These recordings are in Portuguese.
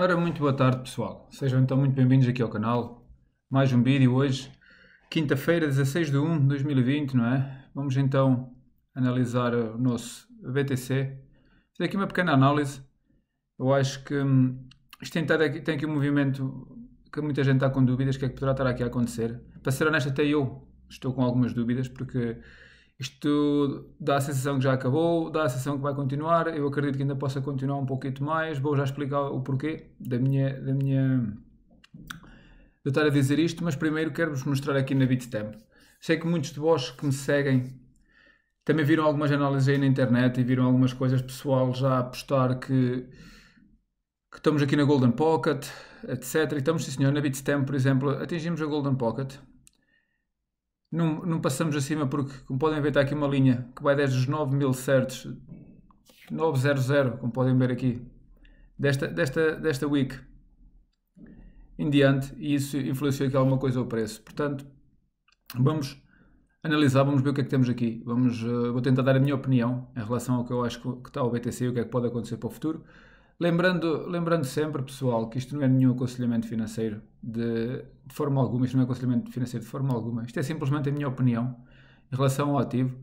Ora, muito boa tarde pessoal. Sejam então muito bem-vindos aqui ao canal. Mais um vídeo hoje, quinta-feira, 16 de 1 de 2020, não é? Vamos então analisar o nosso BTC. Fiz aqui uma pequena análise. Eu acho que hum, isto tem, aqui, tem aqui um movimento que muita gente está com dúvidas, o que é que poderá estar aqui a acontecer. Para ser honesto, até eu estou com algumas dúvidas, porque isto dá a sensação que já acabou, dá a sensação que vai continuar. Eu acredito que ainda possa continuar um pouquinho mais. Vou já explicar o porquê da minha, da minha de estar a dizer isto, mas primeiro quero-vos mostrar aqui na Bitstamp. Sei que muitos de vós que me seguem também viram algumas análises aí na internet e viram algumas coisas pessoal já a que, que estamos aqui na Golden Pocket, etc. E estamos, sim senhor, na Bitstamp, por exemplo, atingimos a Golden Pocket não, não passamos acima porque, como podem ver, está aqui uma linha que vai desde os 9000 certos, 900, como podem ver aqui, desta, desta, desta week em diante e isso influenciou aqui alguma coisa ao preço. Portanto, vamos analisar, vamos ver o que é que temos aqui. Vamos, uh, vou tentar dar a minha opinião em relação ao que eu acho que está o BTC e o que é que pode acontecer para o futuro. Lembrando, lembrando sempre, pessoal, que isto não é nenhum aconselhamento financeiro de, de forma alguma, isto não é aconselhamento financeiro de forma alguma, isto é simplesmente a minha opinião em relação ao ativo.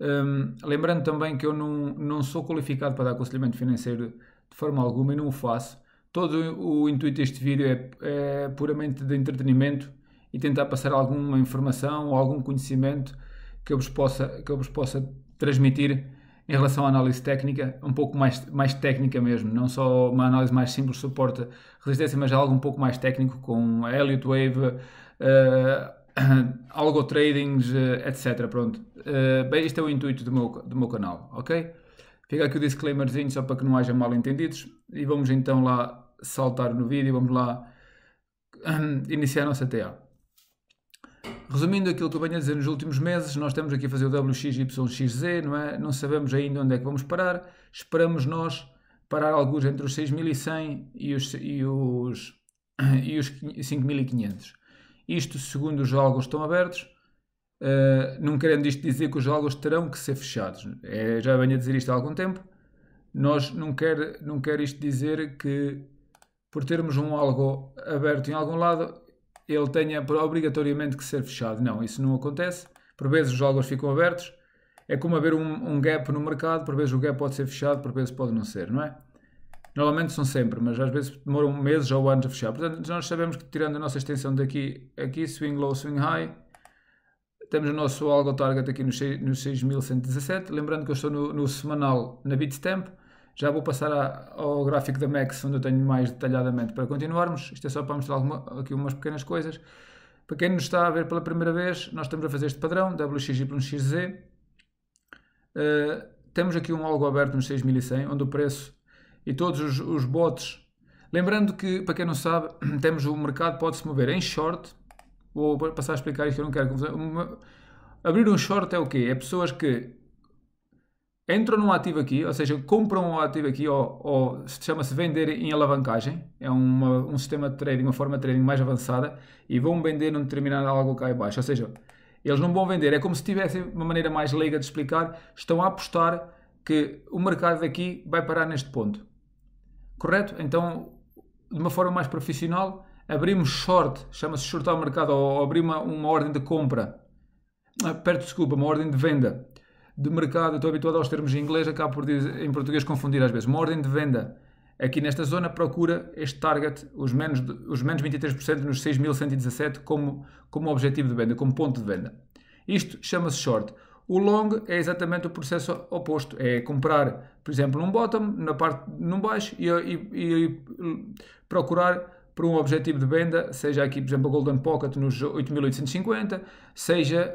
Um, lembrando também que eu não, não sou qualificado para dar aconselhamento financeiro de forma alguma e não o faço. Todo o intuito deste vídeo é, é puramente de entretenimento e tentar passar alguma informação ou algum conhecimento que eu vos possa, que eu vos possa transmitir em relação à análise técnica, um pouco mais, mais técnica mesmo, não só uma análise mais simples suporta resistência, mas algo um pouco mais técnico com Elliott Wave, uh, algo tradings, uh, etc. Pronto, uh, bem, este é o intuito do meu, do meu canal, ok? Fica aqui o disclaimerzinho só para que não haja mal entendidos e vamos então lá saltar no vídeo, vamos lá um, iniciar a nossa TA. Resumindo aquilo que eu venho a dizer nos últimos meses, nós estamos aqui a fazer o WXYXZ, não é? Não sabemos ainda onde é que vamos parar. Esperamos nós parar alguns entre os 6100 e os, e os, e os 5500. Isto segundo os jogos estão abertos. Uh, não querendo isto dizer que os jogos terão que ser fechados. É, já venho a dizer isto há algum tempo. Nós não quer, não quer isto dizer que por termos um algo aberto em algum lado, ele tenha obrigatoriamente que ser fechado. Não, isso não acontece. Por vezes os jogos ficam abertos. É como haver um, um gap no mercado, por vezes o gap pode ser fechado, por vezes pode não ser, não é? Normalmente são sempre, mas às vezes demoram meses ou anos a fechar. Portanto, nós sabemos que tirando a nossa extensão daqui, aqui, swing low, swing high, temos o nosso algo target aqui nos no 6.117. Lembrando que eu estou no, no semanal na Bitstamp. Já vou passar a, ao gráfico da Max, onde eu tenho mais detalhadamente para continuarmos. Isto é só para mostrar alguma, aqui umas pequenas coisas. Para quem nos está a ver pela primeira vez, nós estamos a fazer este padrão, WXYXZ. Uh, eh, temos aqui um algo aberto nos 6100, onde o preço e todos os, os bots... Lembrando que, para quem não sabe, temos o mercado pode-se mover em short. Vou passar a explicar isto, eu não quero confusão. Abrir um short é o quê? É pessoas que entram num ativo aqui, ou seja, compram um ativo aqui, ou, ou chama-se vender em alavancagem, é uma, um sistema de trading, uma forma de trading mais avançada, e vão vender num determinado algo cá embaixo. Ou seja, eles não vão vender, é como se tivessem uma maneira mais leiga de explicar, estão a apostar que o mercado daqui vai parar neste ponto. Correto? Então, de uma forma mais profissional, abrimos short, chama-se shortar o mercado, ou, ou abrir uma, uma ordem de compra, ah, perto, desculpa, uma ordem de venda de mercado, estou habituado aos termos em inglês, acabo por dizer, em português confundir às vezes. Uma ordem de venda aqui nesta zona procura este target, os menos, os menos 23% nos 6.117 como, como objetivo de venda, como ponto de venda. Isto chama-se short. O long é exatamente o processo oposto, é comprar, por exemplo, num bottom, na parte num baixo e, e, e procurar por um objetivo de venda, seja aqui, por exemplo, a Golden Pocket nos 8.850, seja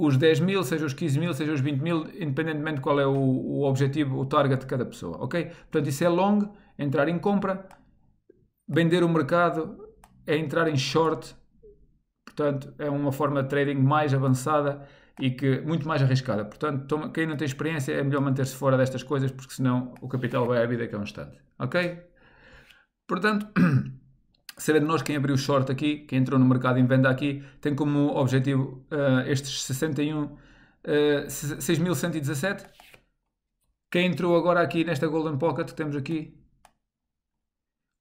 os 10 mil, seja os 15 mil, seja os 20 mil, independentemente de qual é o, o, objetivo, o target de cada pessoa, ok? Portanto, isso é long, entrar em compra, vender o mercado é entrar em short, portanto, é uma forma de trading mais avançada e que muito mais arriscada. Portanto, toma, quem não tem experiência é melhor manter-se fora destas coisas, porque senão o capital vai à vida que é um instante, ok? Portanto... saber nós quem abriu short aqui, quem entrou no mercado em venda aqui, tem como objetivo uh, estes 61, uh, 6.117. Quem entrou agora aqui nesta Golden Pocket que temos aqui,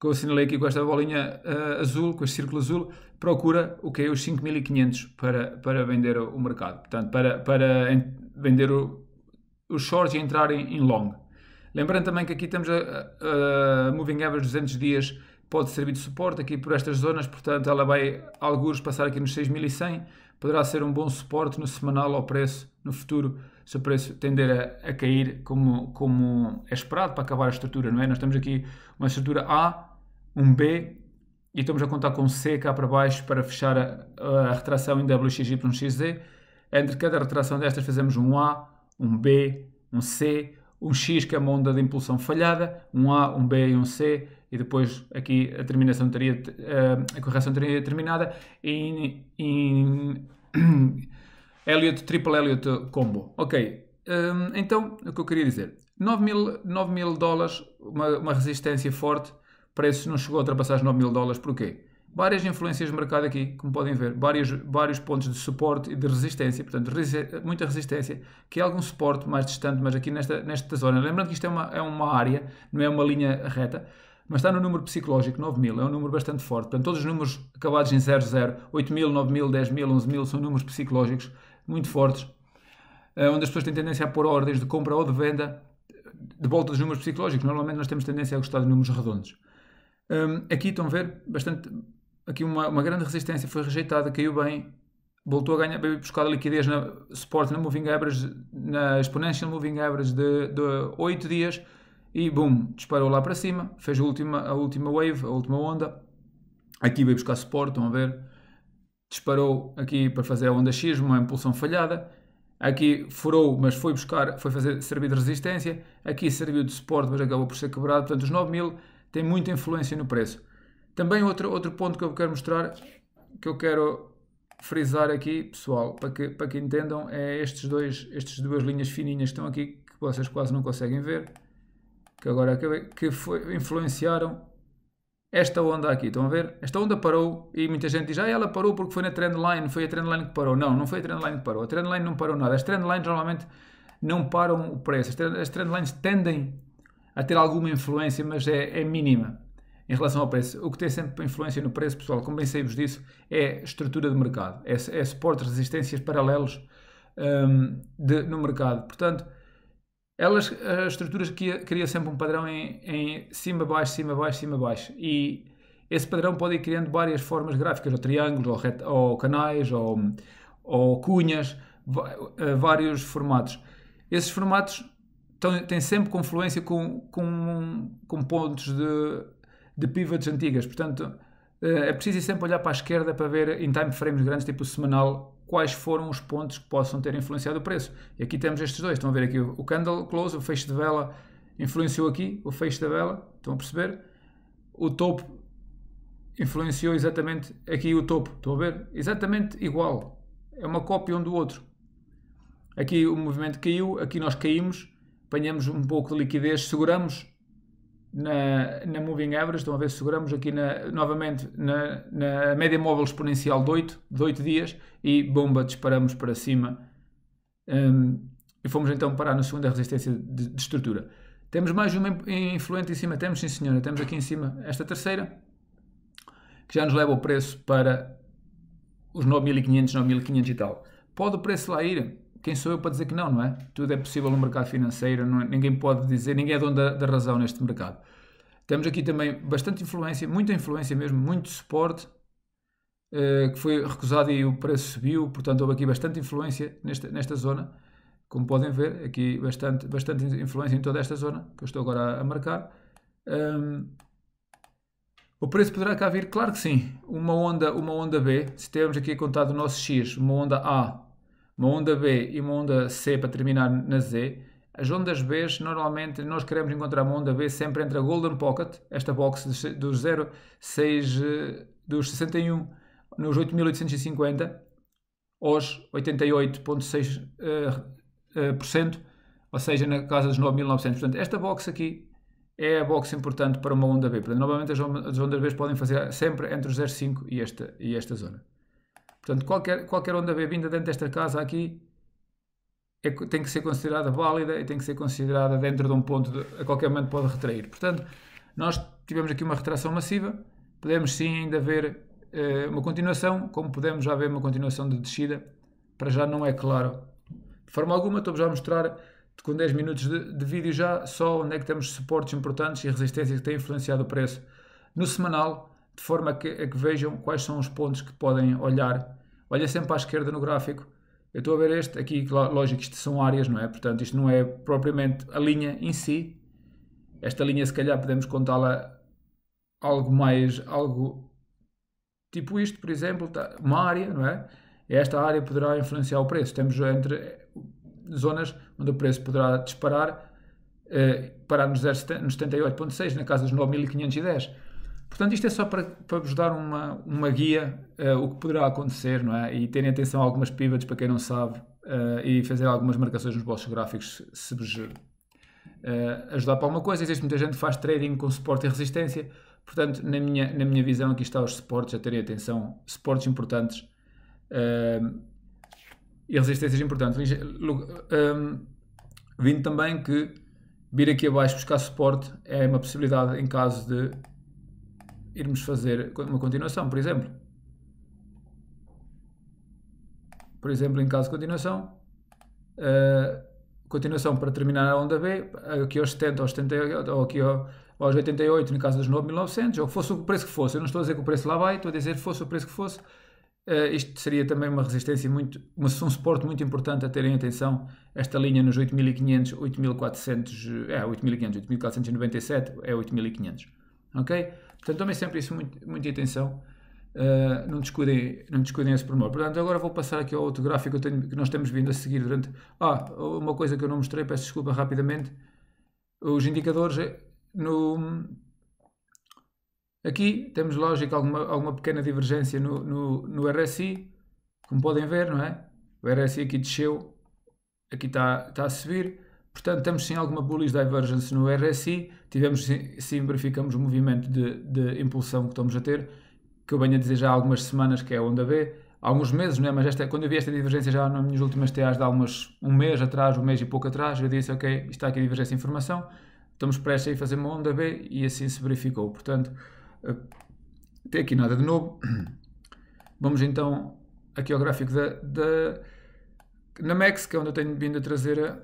que eu assinalei aqui com esta bolinha uh, azul, com este círculo azul, procura o que é os 5.500 para, para vender o, mercado. Portanto, para, para vender o, os shorts e entrar em, em long. Lembrando também que aqui temos a, a, a Moving Average 200 dias pode servir de suporte aqui por estas zonas, portanto ela vai, alguns, passar aqui nos 6100, poderá ser um bom suporte no semanal ao preço no futuro, se o preço tender a, a cair como, como é esperado para acabar a estrutura, não é? Nós temos aqui uma estrutura A, um B e estamos a contar com C cá para baixo para fechar a, a retração em WXY1XZ. Entre cada retração destas fazemos um A, um B, um C, um X que é uma onda de impulsão falhada, um A, um B e um C, e depois aqui a terminação teria, eh, a correção teria terminada em, em Elliot, triple Elliot combo. Ok, hum, então o que eu queria dizer, 9 mil, 9 mil dólares, uma, uma resistência forte, preço não chegou a ultrapassar os 9 mil dólares, porquê? Várias influências de mercado aqui, como podem ver, vários, vários pontos de suporte e de resistência, portanto, resi muita resistência, que é algum suporte mais distante, mas aqui nesta, nesta zona. Lembrando que isto é uma, é uma área, não é uma linha reta, mas está no número psicológico 9000, é um número bastante forte. Portanto, todos os números acabados em 00, 8000, 9000, 10000, 11000 são números psicológicos muito fortes, eh, onde as pessoas têm tendência a pôr ordens de compra ou de venda de volta dos números psicológicos. Normalmente nós temos tendência a gostar de números redondos. Hum, aqui estão a ver bastante aqui uma, uma grande resistência foi rejeitada, caiu bem, voltou a ganhar, veio buscar a liquidez na suporte na Moving Average, na Exponential Moving Average de, de 8 dias, e boom, disparou lá para cima, fez a última, a última wave, a última onda, aqui veio buscar suporte, estão a ver, disparou aqui para fazer a onda X, uma impulsão falhada, aqui furou, mas foi buscar, foi fazer servir de resistência, aqui serviu de suporte, mas acabou por ser quebrado, portanto os 9000 têm muita influência no preço. Também outro, outro ponto que eu quero mostrar, que eu quero frisar aqui, pessoal, para que, para que entendam, é estes dois, estas duas linhas fininhas que estão aqui, que vocês quase não conseguem ver, que agora acabei, que foi, influenciaram esta onda aqui. Estão a ver? Esta onda parou e muita gente diz, ah, ela parou porque foi na trendline, foi a trendline que parou. Não, não foi a trendline que parou. A trendline não parou nada. As trendlines normalmente não param o preço. As, trend, trendlines tendem a ter alguma influência, mas é, é mínima em relação ao preço. O que tem sempre influência no preço, pessoal, como bem sei-vos disso, é estrutura de mercado, é, é suporte, resistências paralelos um, de, no mercado. Portanto, elas, as estruturas que cria sempre um padrão em, em cima, baixo, cima, baixo, cima, baixo. E esse padrão pode ir criando várias formas gráficas, ou triângulos, ou, ret, ou canais, ou, ou cunhas, eh, vários formatos. Esses formatos têm, têm sempre confluência com, com, com pontos de, de pivots antigas. Portanto, eh, é preciso sempre olhar para a esquerda para ver em time frames grandes, tipo semanal, quais foram os pontos que possam ter influenciado o preço. E aqui temos estes dois. Estão a ver aqui o candle close, o fecho de vela influenciou aqui, o fecho da vela. Estão a perceber? O topo influenciou exatamente aqui o topo. Estão a ver? Exatamente igual. É uma cópia um do outro. Aqui o movimento caiu, aqui nós caímos, apanhamos um pouco de liquidez, seguramos na, na Moving Average, estão a ver, seguramos aqui na, novamente na, na, média móvel exponencial de 8, de 8 dias e bomba, disparamos para cima um, e fomos então parar na segunda resistência de, de estrutura. Temos mais uma influente em cima, temos sim senhora, temos aqui em cima esta terceira, que já nos leva o preço para os 9.500, 9.500 e tal. Pode o preço lá ir? quem sou eu para dizer que não, não é? Tudo é possível no mercado financeiro, não, é? ninguém pode dizer, ninguém é dono da, da, razão neste mercado. Temos aqui também bastante influência, muita influência mesmo, muito suporte, eh, que foi recusado e o preço subiu, portanto houve aqui bastante influência nesta, nesta zona. Como podem ver, aqui bastante, bastante influência em toda esta zona, que eu estou agora a, a marcar. Um, o preço poderá cá vir? Claro que sim. Uma onda, uma onda B, se temos aqui a contar do nosso X, uma onda A uma onda B e uma onda C para terminar na Z, as ondas B, normalmente, nós queremos encontrar uma onda B sempre entre a Golden Pocket, esta box eh, dos 06, dos 61, nos 8850, aos 88,6%, uh, uh, ou seja, na casa dos 9900. Portanto, esta box aqui é a box importante para uma onda B. Portanto, normalmente as ondas B podem fazer sempre entre os 0,5 e esta, e esta zona. Portanto, qualquer, qualquer onda bem-vinda dentro desta casa aqui é, tem que ser considerada válida e tem que ser considerada dentro de um ponto de, a qualquer momento pode retrair. Portanto, nós tivemos aqui uma retração massiva, podemos sim ainda ver eh, uma continuação, como podemos já ver uma continuação de descida, para já não é claro. De forma alguma, estou-vos já a mostrar com 10 minutos de, de, vídeo já só onde é que temos suportes importantes e resistências que têm influenciado o preço. No semanal, de forma que, a que vejam quais são os pontos que podem olhar. Olha sempre à esquerda no gráfico. Eu estou a ver este aqui, lógico, isto são áreas, não é? Portanto, isto não é propriamente a linha em si. Esta linha, se calhar, podemos contá-la algo mais, algo tipo isto, por exemplo, tá, uma área, não é? Esta área poderá influenciar o preço. Temos entre eh, zonas onde o preço poderá disparar, eh, parar nos 78.6, na casa dos 9.510 Portanto, isto é só para, para vos dar uma, uma guia uh, o que poderá acontecer, não é? E terem atenção a algumas pivots para quem não sabe uh, e fazer algumas marcações nos vossos gráficos se vos uh, ajudar para alguma coisa. Existe muita gente que faz trading com suporte e resistência, portanto, na minha, na minha visão, aqui está os suportes a terem atenção, suportes importantes e resistências importantes. Um, ehm, vindo também que vir aqui abaixo buscar suporte é uma possibilidade em caso de irmos fazer uma continuação, por exemplo. Por exemplo, em caso de continuação, uh, continuação para terminar a onda B, aqui aos 70, aos 70 ou aqui aos 88, no caso dos 9.900, ou fosse o preço que fosse. Eu não estou a dizer que o preço lá vai, estou a dizer que fosse o preço que fosse. Uh, isto seria também uma resistência muito, uma, um suporte muito importante a terem atenção. Esta linha nos 8.500, 8.400, é 8.500, 8.497 é 8.500, ok? Portanto, tomem sempre isso muito, muita atenção. Uh, não, descuidem, não descuidem esse pormenor. Portanto, agora vou passar aqui ao outro gráfico que, tenho, que nós temos vindo a seguir durante... Ah, uma coisa que eu não mostrei, peço desculpa rapidamente. Os indicadores eh, no... Aqui temos, lógico, alguma, alguma pequena divergência no, no, no RSI, como podem ver, não é? O RSI aqui desceu, aqui está, está a subir. Portanto, estamos sim alguma bullish divergence no RSI, tivemos sim, verificamos o movimento de, de, impulsão que estamos a ter, que eu venho a dizer já há algumas semanas que é a onda B, há alguns meses, não é? mas esta, quando eu vi esta divergência já nas minhas últimas TAs de há umas, um mês atrás, um mês e pouco atrás, eu disse, ok, está aqui a divergência de informação, estamos prestes a ir fazer uma onda B e assim se verificou. Portanto, até eh, aqui nada de novo. Vamos então aqui ao gráfico da, da na Max, que é onde eu tenho vindo a trazer a,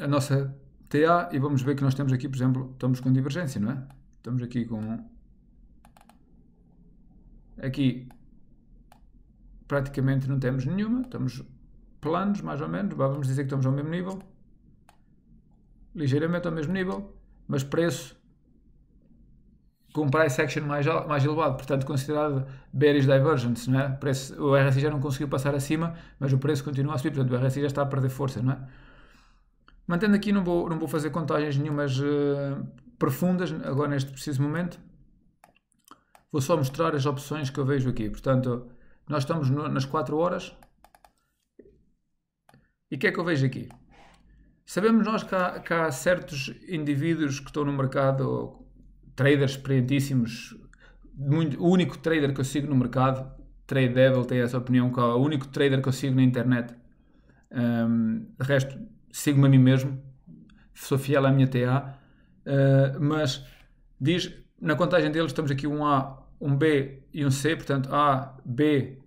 a nossa TA e vamos ver que nós temos aqui, por exemplo, estamos com divergência, não é? Estamos aqui com... Aqui praticamente não temos nenhuma, estamos planos mais ou menos, vamos dizer que estamos ao mesmo nível, ligeiramente ao mesmo nível, mas preço com price action mais, mais elevado, portanto considerado bearish divergence, não é? Preço, o RSI já não conseguiu passar acima, mas o preço continua a subir, portanto o RSI já está a perder força, não é? Mantendo aqui, não vou, não vou fazer contagens nenhumas uh, profundas agora neste preciso momento. Vou só mostrar as opções que eu vejo aqui. Portanto, nós estamos no, nas 4 horas. E o que é que eu vejo aqui? Sabemos nós que há, que há certos indivíduos que estão no mercado, traders experientíssimos, muito, o único trader que eu sigo no mercado, Trade Devil tem essa opinião, que é o único trader que eu sigo na internet. Um, de resto, sigo-me a mim mesmo, sou fiel à minha TA, uh, eh, mas diz, na contagem deles temos aqui um A, um B e um C, portanto A, B,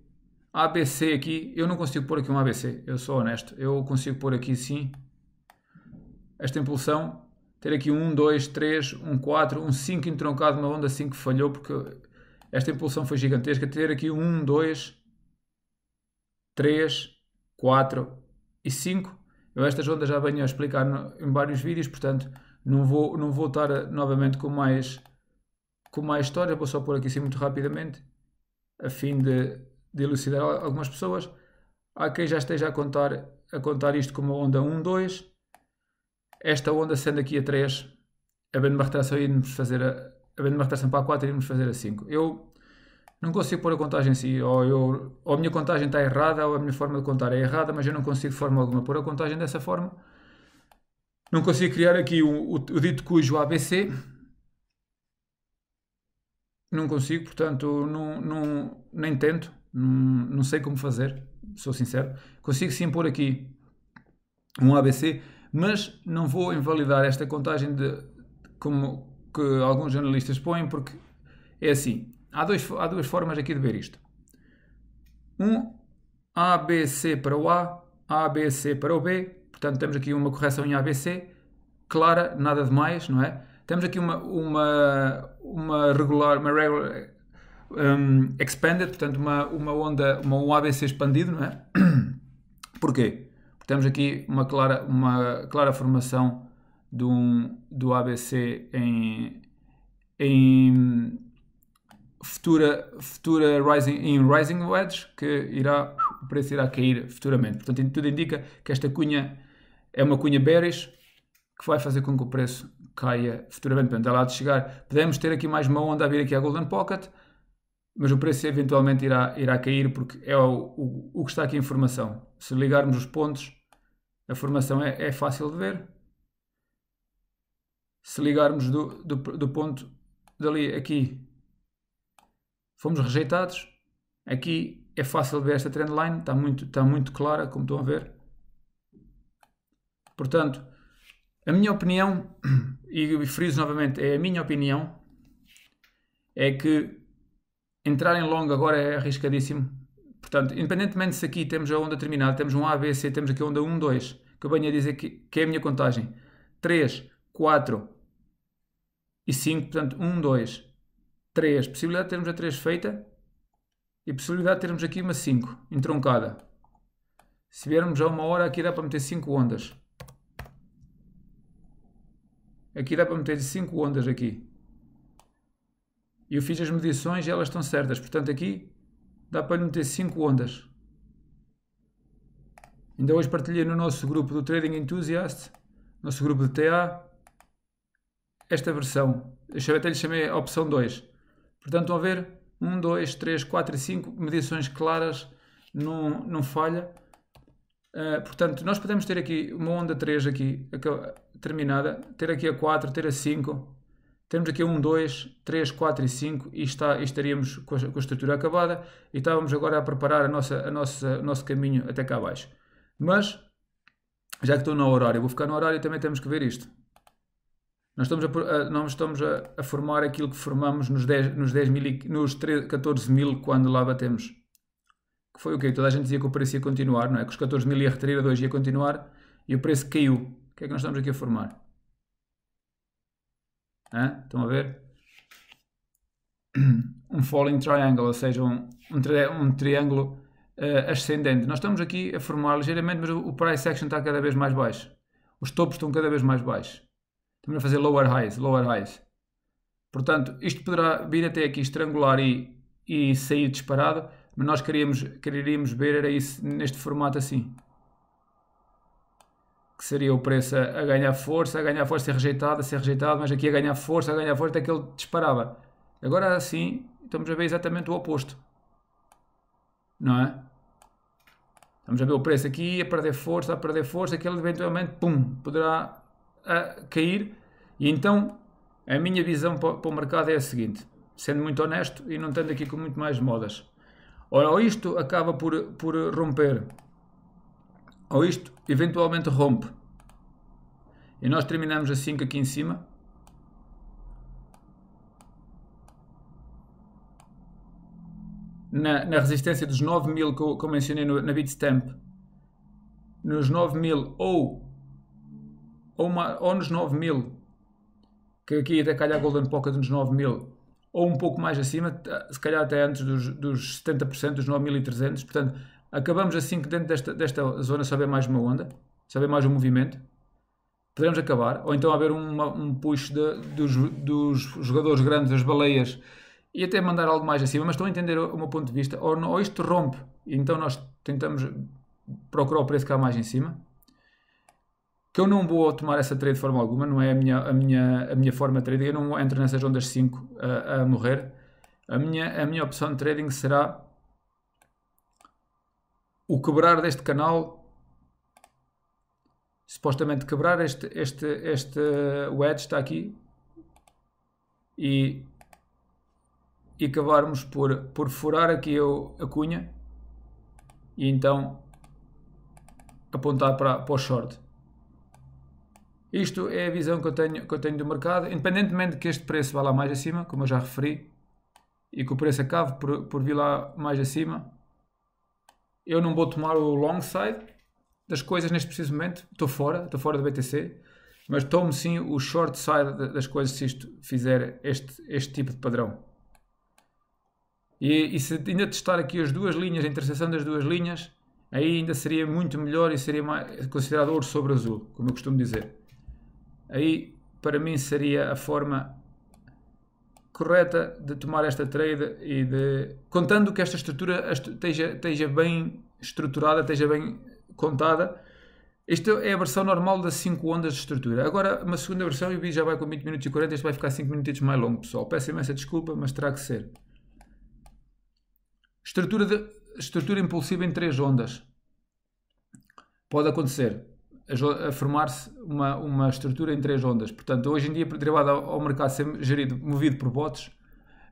A B C aqui, eu não consigo pôr aqui um ABC, eu sou honesto, eu consigo pôr aqui sim, esta impulsão, ter aqui um 2, 3, um 4, um 5 entroncado, uma onda 5 que falhou, porque esta impulsão foi gigantesca, ter aqui um 2, 3, 4 e 5, eu esta onda já venho a explicar no, em vários vídeos, portanto não vou, não vou estar eh, novamente com mais, com mais história, vou só pôr aqui assim muito rapidamente, a fim de, de elucidar algumas pessoas. Há quem já esteja a contar, a contar isto como a onda 1, 2, esta onda sendo aqui a 3, havendo uma retração, fazer a, havendo uma retração para a 4, iremos fazer a 5. Eu não consigo pôr a contagem em si, ou, eu, ou a minha contagem está errada, ou a minha forma de contar é errada, mas eu não consigo de forma alguma pôr a contagem dessa forma. Não consigo criar aqui o, o, o dito cujo ABC. Não consigo, portanto, não, não, nem tento, não, não sei como fazer, sou sincero. Consigo sim pôr aqui um ABC, mas não vou invalidar esta contagem de, como que alguns jornalistas põem, porque é assim, há, dois, há duas formas aqui de ver isto. Um ABC para o A, ABC para o B, portanto temos aqui uma correção em ABC, clara, nada de mais, não é? Temos aqui uma, uma, uma regular, uma regular um, expanded, portanto uma, uma onda, uma, um ABC expandido, não é? Porquê? Porque temos aqui uma clara, uma clara formação de um, do ABC em, em futura, futura rising, em Rising Wedge, que irá, o preço irá cair futuramente. Portanto, tudo indica que esta cunha é uma cunha bearish que vai fazer com que o preço caia futuramente. Portanto, ela há de chegar. Podemos ter aqui mais uma onda a vir aqui à Golden Pocket, mas o preço eventualmente irá, irá cair porque é o, o, o que está aqui em formação. Se ligarmos os pontos, a formação é, é fácil de ver. Se ligarmos do, do, do ponto dali aqui fomos rejeitados. Aqui é fácil ver esta trendline, está muito, está muito clara, como estão a ver. Portanto, a minha opinião, e friso novamente, é a minha opinião, é que entrar em longo agora é arriscadíssimo. Portanto, independentemente se aqui temos a onda terminada, temos um ABC, temos aqui a onda 1, 2, que eu venho a dizer que, que é a minha contagem. 3, 4 e 5, portanto 1, 2. 3. Possibilidade de termos a 3 feita e possibilidade de termos aqui uma 5 entroncada. Se viermos a uma hora, aqui dá para meter 5 ondas. Aqui dá para meter 5 ondas aqui. Eu fiz as medições e elas estão certas. Portanto, aqui dá para meter 5 ondas. Ainda hoje partilhei no nosso grupo do Trading Enthusiast, nosso grupo de TA, esta versão. Eu até lhe chamei a opção 2. Portanto, estão a ver? 1, 2, 3, 4 e 5 medições claras, não, falha. Uh, portanto, nós podemos ter aqui uma onda 3 aqui, terminada, ter aqui a 4, ter a 5, temos aqui 1, 2, 3, 4 e 5 e, está, e estaríamos com a, com a, estrutura acabada e estávamos agora a preparar a nossa, a nossa, o nosso caminho até cá abaixo. Mas, já que estou no horário, vou ficar no horário e também temos que ver isto. Nós estamos a, a nós estamos a, a, formar aquilo que formamos nos, 10, nos, 10 mil, nos 13, 14 mil quando lá batemos. Que foi o okay, quê? Toda a gente dizia que o preço ia continuar, não é? Que os 14 mil ia retirar a 2, ia continuar e o preço caiu. O que é que nós estamos aqui a formar? Hã? Estão a ver? Um falling triangle, ou seja, um, um, tri um triângulo uh, ascendente. Nós estamos aqui a formar ligeiramente, mas o, o price action está cada vez mais baixo. Os topos estão cada vez mais baixos. Vamos fazer lower highs, lower highs. Portanto, isto poderá vir até aqui estrangular e, e sair disparado, mas nós queríamos, queríamos ver era isso neste formato assim. Que seria o preço a, ganhar força, a ganhar força, ser rejeitado, a ser rejeitado, mas aqui a ganhar força, a ganhar força, até que ele disparava. Agora assim, estamos a ver exatamente o oposto. Não é? Estamos a ver o preço aqui, a perder força, a perder força, aquele eventualmente, pum, poderá a, ah, cair e então, a minha visão para o mercado é a seguinte, sendo muito honesto e não estando aqui com muito mais modas. ou isto acaba por, por romper, ou isto eventualmente rompe, e nós terminamos a assim 5 aqui em cima, na, na resistência dos 9000 que eu, que eu mencionei no, na Bitstamp, nos 9000 ou, ou, ou nos 9000 que aqui até calhar a Golden Pocket nos 9000 ou um pouco mais acima, se calhar até antes dos, dos 70%, dos 9300. Portanto, acabamos assim que dentro desta, desta zona saber mais uma onda, saber mais um movimento. podemos acabar, ou então haver uma, um push de, dos, dos jogadores grandes, das baleias, e até mandar algo mais acima, mas estão a entender o, o meu ponto de vista, ou, ou isto rompe, então nós tentamos procurar o preço cá mais em cima, que eu não vou tomar essa trade de forma alguma, não é a minha, a minha, a minha forma de trading, eu não entro nessas ondas 5 a, a morrer. A minha, a minha opção de trading será o quebrar deste canal, supostamente quebrar este, este, este wedge eh, está aqui e, e acabarmos por, por furar aqui eu, a cunha e então apontar para, para o short. Isto é a visão que eu tenho, que eu tenho do mercado, independentemente que este preço vá lá mais acima, como eu já referi, e que o preço acabe por, por vir lá mais acima. Eu não vou tomar o long side das coisas neste preciso momento, estou fora, estou fora do BTC, mas tomo sim o short side das coisas se isto fizer este, este tipo de padrão. E, e se ainda testar aqui as duas linhas, a interseção das duas linhas, aí ainda seria muito melhor e seria mais, considerado ouro sobre azul, como eu costumo dizer. Aí, para mim, seria a forma correta de tomar esta trade e de. contando que esta estrutura esteja, esteja bem estruturada, esteja bem contada. Esta é a versão normal das 5 ondas de estrutura. Agora, uma segunda versão, e o vídeo já vai com 20 minutos e 40, vai ficar 5 minutos mais longo, pessoal. Peço imensa desculpa, mas terá que ser. Estrutura, de, estrutura impulsiva em 3 ondas. Pode acontecer a formar-se uma, uma estrutura em três ondas. Portanto, hoje em dia, derivado ao mercado ser gerido, movido por bots,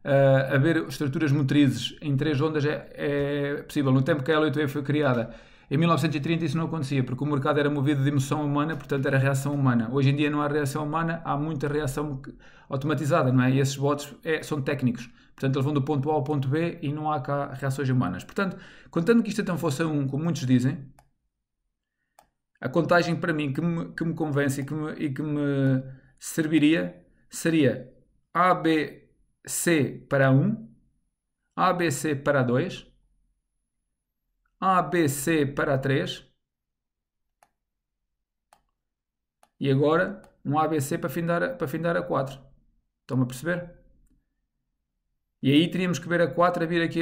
uh, haver estruturas motrizes em três ondas é, é possível. No tempo que a L8E foi criada, em 1930 isso não acontecia, porque o mercado era movido de emoção humana, portanto era reação humana. Hoje em dia não há reação humana, há muita reação automatizada, não é? E esses bots é, são técnicos. Portanto, eles vão do ponto A ao ponto B e não há cá reações humanas. Portanto, contando que isto então fosse um, como muitos dizem, a contagem para mim que me, que me convence e que me, e que me serviria seria ABC para 1, ABC para 2, ABC para 3 e agora um ABC para findar, a, para findar a 4. Estão-me a perceber? E aí teríamos que ver a 4 a vir aqui,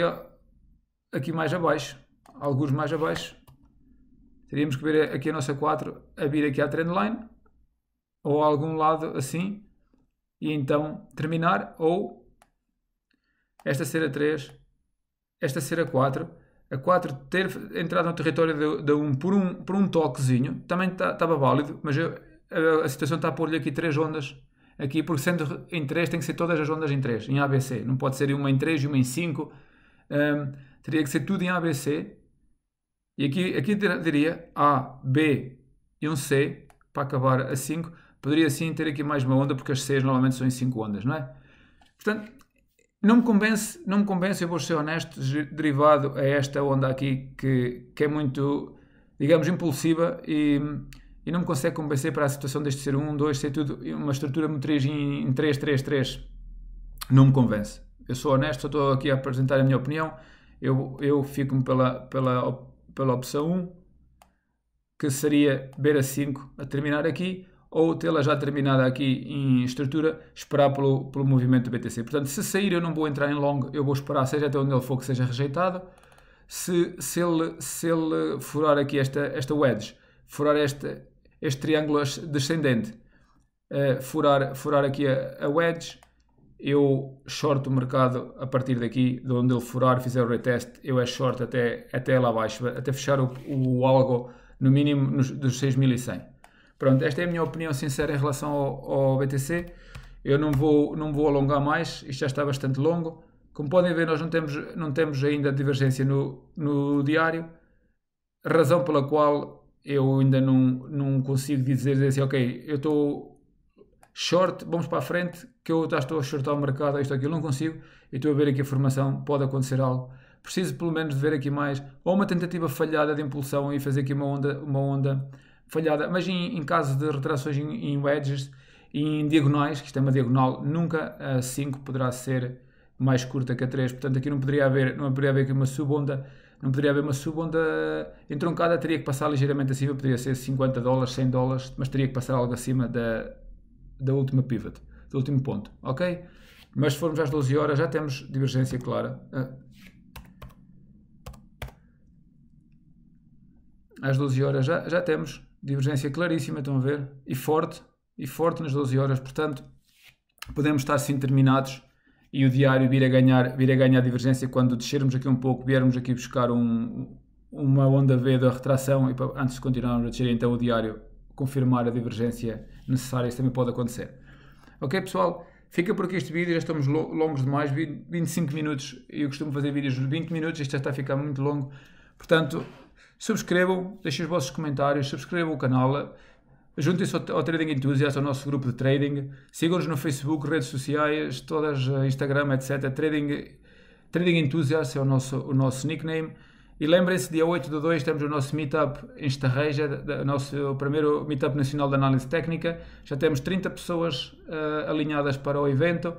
aqui mais abaixo, alguns mais abaixo teríamos que ver aqui a nossa 4 a vir aqui à trendline ou a algum lado assim e então terminar ou esta ser a 3 esta ser a 4 a 4 ter entrado no território da 1 por um, por um toquezinho também estava tá, válido mas eu, a, a, situação está a pôr-lhe aqui 3 ondas aqui porque sendo em 3 tem que ser todas as ondas em 3 em ABC, não pode ser uma em 3 e uma em 5 um, teria que ser tudo em ABC e aqui, aqui teria A, B e um C para acabar a 5. Poderia sim ter aqui mais uma onda, porque as Cs normalmente são em 5 ondas, não é? Portanto, não me convence, não me convence, eu vou ser honesto, derivado a esta onda aqui que, que é muito, digamos, impulsiva e, e não me consegue convencer para a situação deste ser 1, 2, ser tudo, uma estrutura motriz em 3, 3, 3. Não me convence. Eu sou honesto, só estou aqui a apresentar a minha opinião. Eu, eu fico-me pela, pela pela opção 1, que seria beira 5 a terminar aqui, ou tê-la já terminada aqui em estrutura, esperar pelo, pelo movimento do BTC. Portanto, se sair eu não vou entrar em long, eu vou esperar seja até onde ele for que seja rejeitado. Se, se, ele, se ele furar aqui esta, esta wedge, furar este, este triângulo descendente, uh, eh, furar, furar aqui a, a wedge, eu short o mercado a partir daqui, de onde ele furar, fizer o retest, eu é short até, até lá abaixo, até fechar o, o algo no mínimo nos, dos 6100. Pronto, esta é a minha opinião sincera em relação ao, ao, BTC. Eu não vou, não vou alongar mais, isto já está bastante longo. Como podem ver, nós não temos, não temos ainda divergência no, no diário, razão pela qual eu ainda não, não consigo dizer assim, ok, eu estou short, vamos para a frente, que eu já estou a shortar o mercado, isto aqui, eu não consigo, e estou a ver aqui a formação, pode acontecer algo. Preciso pelo menos de ver aqui mais, ou uma tentativa falhada de impulsão e fazer aqui uma onda, uma onda falhada, mas em, em caso de retrações em, em wedges e em diagonais, que isto é uma diagonal, nunca a 5 poderá ser mais curta que a 3, portanto aqui não poderia haver, não poderia haver aqui uma subonda, não poderia haver uma subonda entroncada, teria que passar ligeiramente acima, poderia ser 50 dólares, 100 dólares, mas teria que passar algo acima da, da última pivot, do último ponto, ok? Mas se formos às 12 horas já temos divergência clara. Ah. Às 12 horas já, já temos divergência claríssima, estão a ver? E forte, e forte nas 12 horas, portanto podemos estar assim terminados e o diário vir a ganhar, vir a ganhar divergência quando descermos aqui um pouco, viermos aqui buscar um, uma onda V da retração e antes de continuarmos a descer, então o diário confirmar a divergência necessárias também pode acontecer. Ok, pessoal? Fica por aqui este vídeo, já estamos longos demais, 25 minutos. Eu costumo fazer vídeos de 20 minutos, este já está a ficar muito longo. Portanto, subscrevam, deixem os vossos comentários, subscrevam o canal, juntem-se ao, Trading Enthusiast, ao nosso grupo de trading, sigam-nos no Facebook, redes sociais, todas, eh, Instagram, etc. Trading, trading Enthusiast é o nosso, o nosso nickname. E lembrem-se, dia 8 de 2 temos o nosso meetup em Estarreja, o nosso primeiro meetup nacional de análise técnica. Já temos 30 pessoas uh, alinhadas para o evento,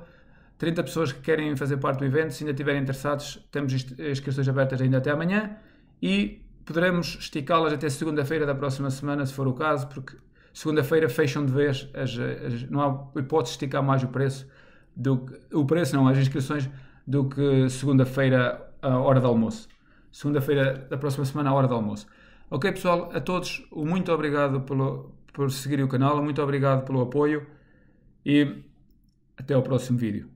30 pessoas que querem fazer parte do evento. Se ainda estiverem interessados, temos inscrições abertas ainda até amanhã e poderemos esticá-las até segunda-feira da próxima semana, se for o caso, porque segunda-feira fecham de vez, as, as, não há hipótese de esticar mais o preço, do que, o preço não, as inscrições, do que segunda-feira à hora do almoço segunda-feira da próxima semana, à hora do almoço. Ok, pessoal, a todos, muito obrigado pelo, por seguir o canal, muito obrigado pelo apoio e até ao próximo vídeo.